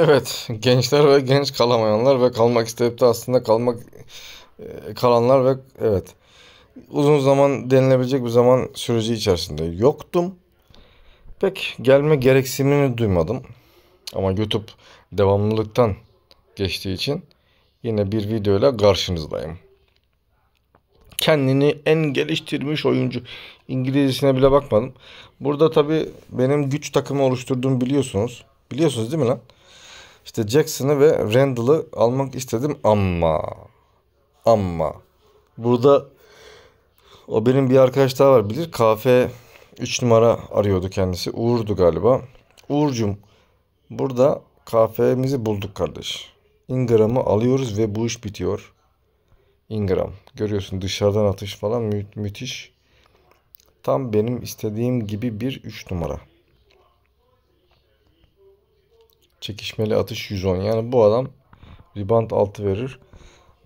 Evet, gençler ve genç kalamayanlar ve kalmak isteyip de aslında kalmak e, kalanlar ve evet. Uzun zaman denilebilecek bir zaman süreci içerisinde yoktum. Pek gelme gereksinimini duymadım. Ama YouTube devamlılıktan geçtiği için yine bir videoyla karşınızdayım. Kendini en geliştirmiş oyuncu İngilizcesine bile bakmadım. Burada tabii benim güç takımı oluşturduğumu biliyorsunuz. Biliyorsunuz değil mi lan? İşte Jackson'ı ve Randall'ı almak istedim ama ama burada o benim bir arkadaş daha var bilir. KF 3 numara arıyordu kendisi. Uğur'du galiba. Uğur'cum burada KF'mizi bulduk kardeş. Ingram'ı alıyoruz ve bu iş bitiyor. Ingram. Görüyorsun dışarıdan atış falan mü müthiş. Tam benim istediğim gibi bir 3 numara. Çekişmeli atış 110. Yani bu adam rebound 6 verir.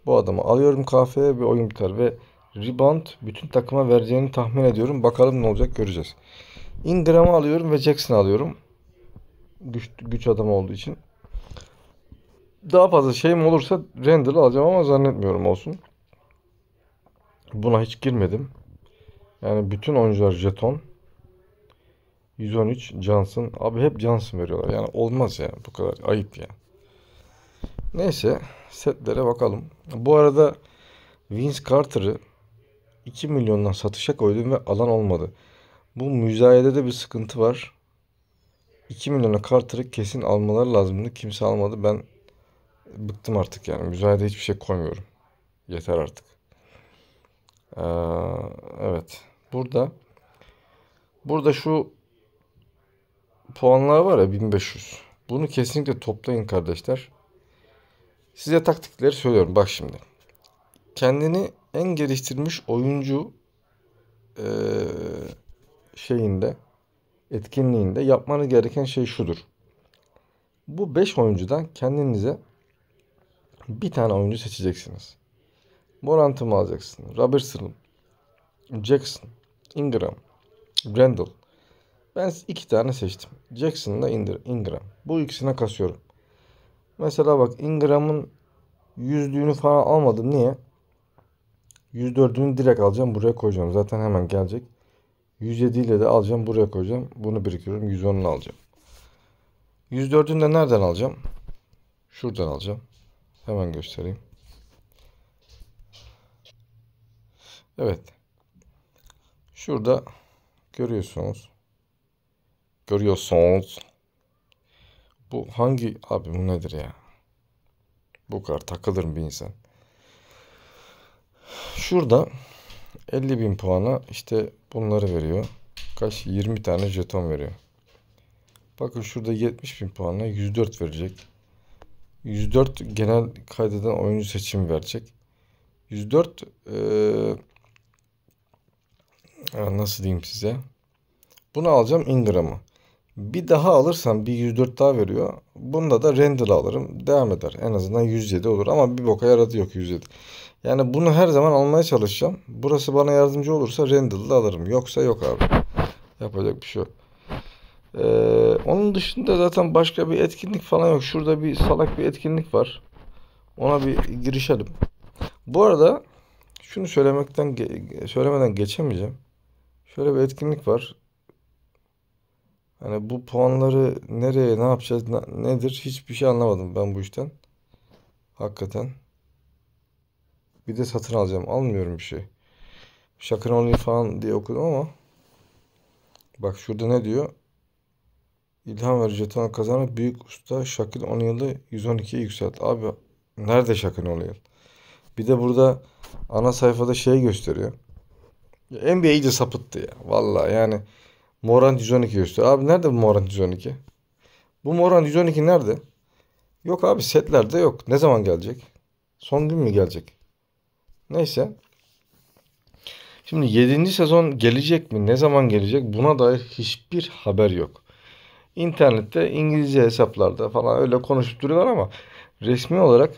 Bu adamı alıyorum kafeye ve oyun biter ve rebound bütün takıma vereceğini tahmin ediyorum. Bakalım ne olacak göreceğiz. Ingram'ı alıyorum ve Jackson'ı alıyorum. Güç, güç adamı olduğu için. Daha fazla şeyim olursa render alacağım ama zannetmiyorum olsun. Buna hiç girmedim. Yani bütün oyuncular jeton. 113 Johnson. Abi hep Johnson veriyorlar. Yani olmaz ya. Bu kadar ayıp ya. Neyse setlere bakalım. Bu arada Vince Carter'ı 2 milyondan satışa koydum ve alan olmadı. Bu müzayedede bir sıkıntı var. 2 milyona Carter'ı kesin almaları lazımdı. Kimse almadı. Ben bıktım artık yani. Müzayede hiçbir şey koymuyorum. Yeter artık. Ee, evet. Burada burada şu puanlar var ya 1500. Bunu kesinlikle toplayın kardeşler. Size taktikleri söylüyorum. Bak şimdi. Kendini en geliştirmiş oyuncu e, şeyinde etkinliğinde yapmanız gereken şey şudur. Bu 5 oyuncudan kendinize bir tane oyuncu seçeceksiniz. Morant'ı mı alacaksın? Robertson, Jackson, Ingram, Randall, ben iki tane seçtim. Jackson Jackson'la Ingram. Bu ikisine kasıyorum. Mesela bak Ingram'ın yüzdüğünü falan almadım. Niye? 104'ünü direkt alacağım. Buraya koyacağım. Zaten hemen gelecek. 107 ile de alacağım. Buraya koyacağım. Bunu biriktiriyorum. 110'unu alacağım. 104'ünü de nereden alacağım? Şuradan alacağım. Hemen göstereyim. Evet. Şurada görüyorsunuz. Görüyorsunuz. Bu hangi abi bu nedir ya? Bu kadar takılır mı bir insan? Şurada 50 bin puana işte bunları veriyor. Kaç? 20 tane jeton veriyor. Bakın şurada 70 bin puanla 104 verecek. 104 genel kaydeden oyuncu seçimi verecek. 104 ee, nasıl diyeyim size? Bunu alacağım Ingram'ı. Bir daha alırsam bir 104 daha veriyor. Bunda da render alırım. Devam eder. En azından 107 olur ama bir boka yaradı yok 107. Yani bunu her zaman almaya çalışacağım. Burası bana yardımcı olursa render'lı alırım. Yoksa yok abi. Yapacak bir şey yok. Ee, onun dışında zaten başka bir etkinlik falan yok. Şurada bir salak bir etkinlik var. Ona bir girişelim. Bu arada şunu söylemekten söylemeden geçemeyeceğim. Şöyle bir etkinlik var. Hani bu puanları nereye ne yapacağız nedir hiçbir şey anlamadım ben bu işten. Hakikaten. Bir de satın alacağım. Almıyorum bir şey. Şakır Only falan diye okudum ama bak şurada ne diyor? İlham verici jeton kazanıp büyük usta Şakir Only'ı 112'ye yükselt. Abi nerede Şakir Only? Bir de burada ana sayfada şey gösteriyor. NBA'yi de sapıttı ya. Valla yani Morant 112 göster. Abi nerede bu Morant 112? Bu Morant 112 nerede? Yok abi setlerde yok. Ne zaman gelecek? Son gün mü gelecek? Neyse. Şimdi 7. sezon gelecek mi? Ne zaman gelecek? Buna dair hiçbir haber yok. İnternette İngilizce hesaplarda falan öyle konuşup duruyorlar ama resmi olarak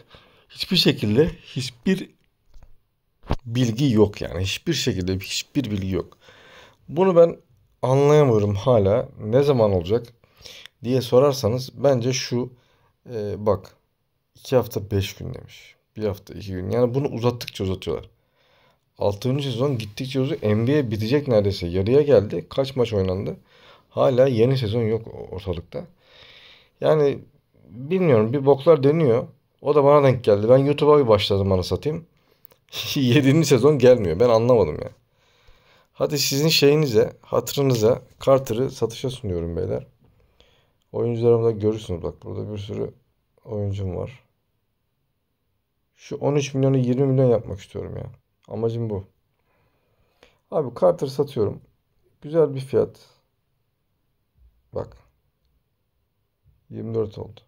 hiçbir şekilde hiçbir bilgi yok yani. Hiçbir şekilde hiçbir bilgi yok. Bunu ben anlayamıyorum hala ne zaman olacak diye sorarsanız bence şu e, bak 2 hafta 5 gün demiş. 1 hafta 2 gün. Yani bunu uzattıkça uzatıyorlar. 6. sezon gittikçe uzuyor. NBA bitecek neredeyse. Yarıya geldi. Kaç maç oynandı. Hala yeni sezon yok ortalıkta. Yani bilmiyorum bir boklar deniyor. O da bana denk geldi. Ben YouTube'a bir başladım bana satayım. 7. sezon gelmiyor. Ben anlamadım ya. Yani. Hadi sizin şeyinize, hatırınıza Carter'ı satışa sunuyorum beyler. Oyuncularımda görürsünüz bak burada bir sürü oyuncum var. Şu 13 milyonu 20 milyon yapmak istiyorum ya. Amacım bu. Abi Carter satıyorum. Güzel bir fiyat. Bak. 24 oldu.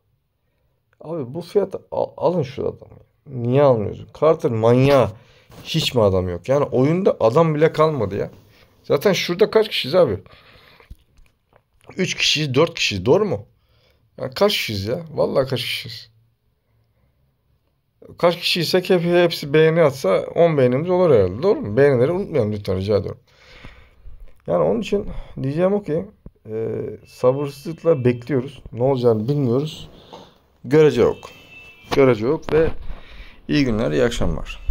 Abi bu fiyat al, alın şu adamı. Niye almıyorsun? Carter manyağı hiç mi adam yok? Yani oyunda adam bile kalmadı ya. Zaten şurada kaç kişiyiz abi? 3 kişiyiz, 4 kişiyiz. Doğru mu? Yani kaç kişiyiz ya? Vallahi kaç kişiyiz. Kaç kişiysek hep, hepsi beğeni atsa 10 beğenimiz olur herhalde. Doğru mu? Beğenileri unutmayalım lütfen rica ediyorum. Yani onun için diyeceğim o ki e, sabırsızlıkla bekliyoruz. Ne olacağını bilmiyoruz. Görece yok. Görece yok ve iyi günler, iyi akşamlar.